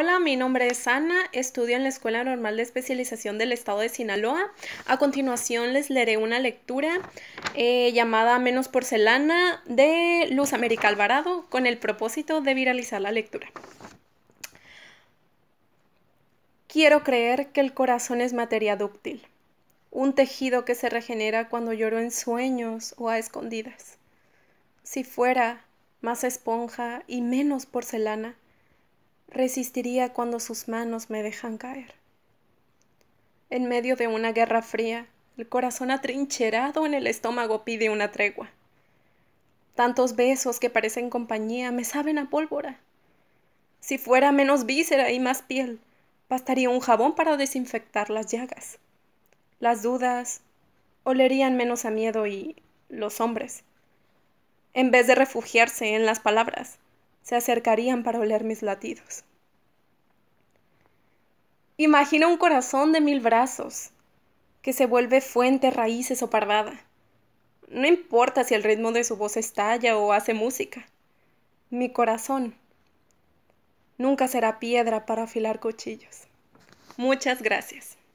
Hola, mi nombre es Ana, estudio en la Escuela Normal de Especialización del Estado de Sinaloa. A continuación les leeré una lectura eh, llamada Menos Porcelana de Luz América Alvarado con el propósito de viralizar la lectura. Quiero creer que el corazón es materia dúctil, un tejido que se regenera cuando lloro en sueños o a escondidas. Si fuera más esponja y menos porcelana, resistiría cuando sus manos me dejan caer. En medio de una guerra fría, el corazón atrincherado en el estómago pide una tregua. Tantos besos que parecen compañía me saben a pólvora. Si fuera menos víscera y más piel, bastaría un jabón para desinfectar las llagas. Las dudas olerían menos a miedo y los hombres, en vez de refugiarse en las palabras, se acercarían para oler mis latidos. Imagina un corazón de mil brazos, que se vuelve fuente, raíces o parvada. No importa si el ritmo de su voz estalla o hace música. Mi corazón nunca será piedra para afilar cuchillos. Muchas gracias.